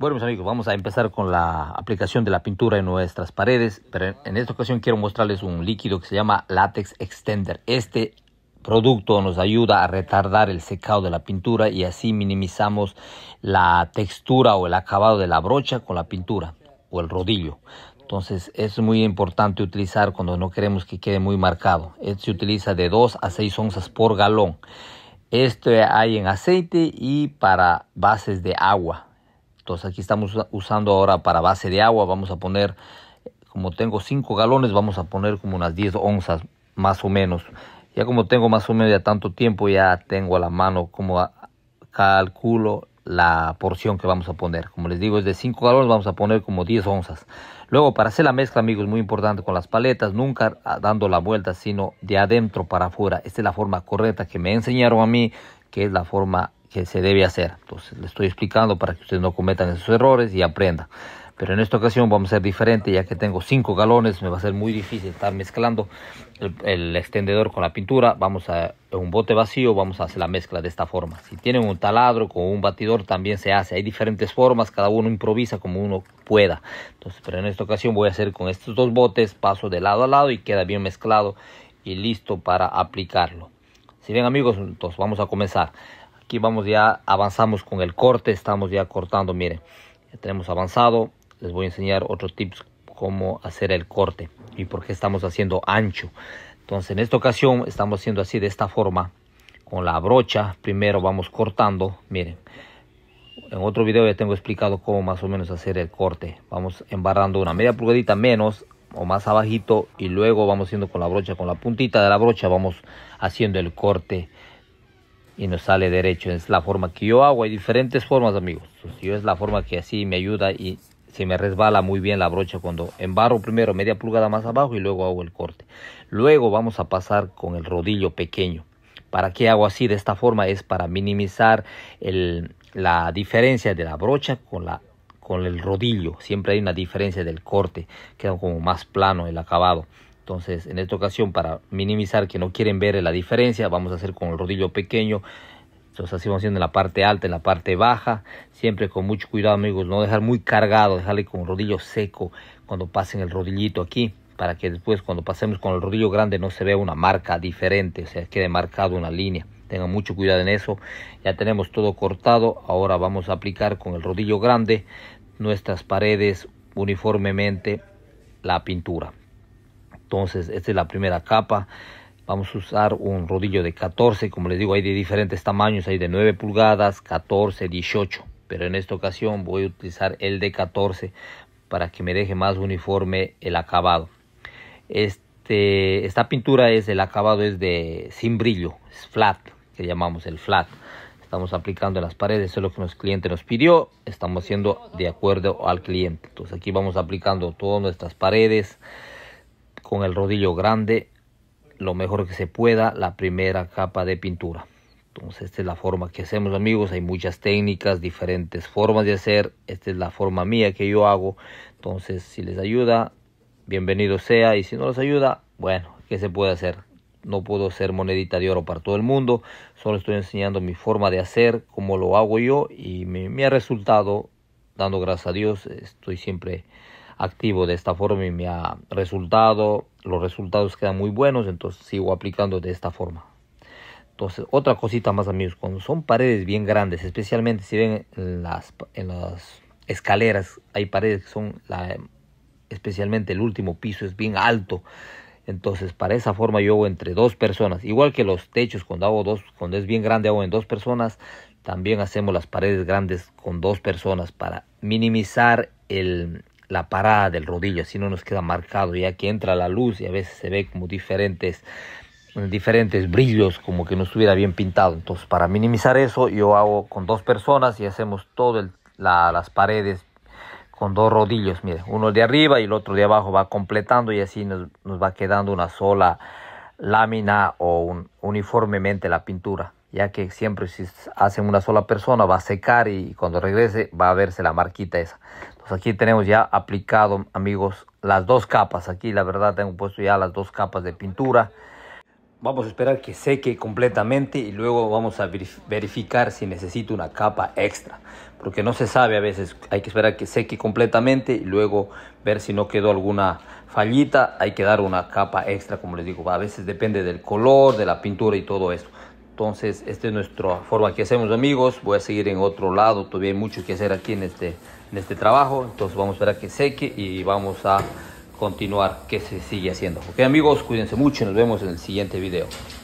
Bueno, mis amigos, vamos a empezar con la aplicación de la pintura en nuestras paredes, pero en esta ocasión quiero mostrarles un líquido que se llama Látex Extender. Este producto nos ayuda a retardar el secado de la pintura y así minimizamos la textura o el acabado de la brocha con la pintura o el rodillo. Entonces es muy importante utilizar cuando no queremos que quede muy marcado. Este se utiliza de 2 a 6 onzas por galón. esto hay en aceite y para bases de agua aquí estamos usando ahora para base de agua, vamos a poner, como tengo 5 galones, vamos a poner como unas 10 onzas más o menos. Ya como tengo más o menos ya tanto tiempo, ya tengo a la mano como calculo la porción que vamos a poner. Como les digo, es de 5 galones, vamos a poner como 10 onzas. Luego, para hacer la mezcla, amigos, muy importante con las paletas, nunca ah, dando la vuelta, sino de adentro para afuera. Esta es la forma correcta que me enseñaron a mí, que es la forma que se debe hacer. Entonces, le estoy explicando para que ustedes no cometan esos errores y aprendan. Pero en esta ocasión vamos a ser diferente, ya que tengo 5 galones, me va a ser muy difícil estar mezclando el, el, extendedor con la pintura. Vamos a un bote vacío, vamos a hacer la mezcla de esta forma. Si tienen un taladro con un batidor, también se hace. Hay diferentes formas, cada uno improvisa como uno pueda. Entonces, pero en esta ocasión voy a hacer con estos dos botes, paso de lado a lado y queda bien mezclado y listo para aplicarlo. Si bien amigos, entonces vamos a comenzar aquí vamos ya, avanzamos con el corte, estamos ya cortando, miren, ya tenemos avanzado, les voy a enseñar otros tips cómo hacer el corte y por qué estamos haciendo ancho. Entonces en esta ocasión estamos haciendo así de esta forma, con la brocha primero vamos cortando, miren, en otro video ya tengo explicado cómo más o menos hacer el corte. Vamos embarrando una media pulgadita menos o más abajito y luego vamos haciendo con la brocha, con la puntita de la brocha vamos haciendo el corte y nos sale derecho. Es la forma que yo hago, hay diferentes formas amigos. Pues, yo es la forma que así me ayuda y se me resbala muy bien la brocha cuando embarro primero media pulgada más abajo y luego hago el corte. Luego vamos a pasar con el rodillo pequeño. ¿Para qué hago así? De esta forma es para minimizar el, la diferencia de la brocha con, la, con el rodillo. Siempre hay una diferencia del corte. Queda como más plano el acabado. Entonces, en esta ocasión, para minimizar que no quieren ver la diferencia, vamos a hacer con el rodillo pequeño. Entonces, así vamos haciendo en la parte alta, en la parte baja. Siempre con mucho cuidado, amigos. No dejar muy cargado, dejarle con el rodillo seco cuando pasen el rodillito aquí. Para que después, cuando pasemos con el rodillo grande, no se vea una marca diferente. O sea, quede marcado una línea. Tengan mucho cuidado en eso. Ya tenemos todo cortado. Ahora vamos a aplicar con el rodillo grande nuestras paredes uniformemente la pintura entonces esta es la primera capa vamos a usar un rodillo de 14 como les digo hay de diferentes tamaños hay de 9 pulgadas 14 18 pero en esta ocasión voy a utilizar el de 14 para que me deje más uniforme el acabado este, esta pintura es el acabado es de sin brillo es flat que llamamos el flat estamos aplicando en las paredes, eso es lo que nuestro cliente nos pidió, estamos haciendo de acuerdo al cliente. Entonces aquí vamos aplicando todas nuestras paredes, con el rodillo grande lo mejor que se pueda la primera capa de pintura. Entonces esta es la forma que hacemos amigos, hay muchas técnicas, diferentes formas de hacer, esta es la forma mía que yo hago. Entonces si les ayuda, bienvenido sea y si no les ayuda, bueno, ¿qué se puede hacer? No puedo ser monedita de oro para todo el mundo, solo estoy enseñando mi forma de hacer, cómo lo hago yo y me ha resultado, dando gracias a Dios, estoy siempre activo de esta forma y me ha resultado, los resultados quedan muy buenos, entonces sigo aplicando de esta forma. Entonces, otra cosita más amigos, cuando son paredes bien grandes, especialmente si ven en las, en las escaleras, hay paredes que son, la, especialmente el último piso es bien alto, entonces, para esa forma yo hago entre dos personas. Igual que los techos, cuando hago dos, cuando es bien grande hago en dos personas. También hacemos las paredes grandes con dos personas para minimizar el, la parada del rodillo, así no nos queda marcado, ya que entra la luz y a veces se ve como diferentes diferentes brillos como que no estuviera bien pintado entonces para minimizar eso yo hago con dos personas y hacemos todas las paredes con dos rodillos mire uno de arriba y el otro de abajo va completando y así nos, nos va quedando una sola lámina o uniformemente la pintura ya que siempre si hacen una sola persona va a secar y cuando regrese va a verse la marquita esa. Entonces aquí tenemos ya aplicado, amigos, las dos capas. Aquí la verdad tengo puesto ya las dos capas de pintura. Vamos a esperar que seque completamente y luego vamos a verificar si necesito una capa extra. Porque no se sabe a veces, hay que esperar que seque completamente y luego ver si no quedó alguna fallita. Hay que dar una capa extra, como les digo. A veces depende del color, de la pintura y todo eso. Entonces, esta es nuestra forma que hacemos, amigos. Voy a seguir en otro lado, todavía hay mucho que hacer aquí en este, en este trabajo. Entonces, vamos a esperar que seque y vamos a continuar que se sigue haciendo. Ok, amigos, cuídense mucho y nos vemos en el siguiente video.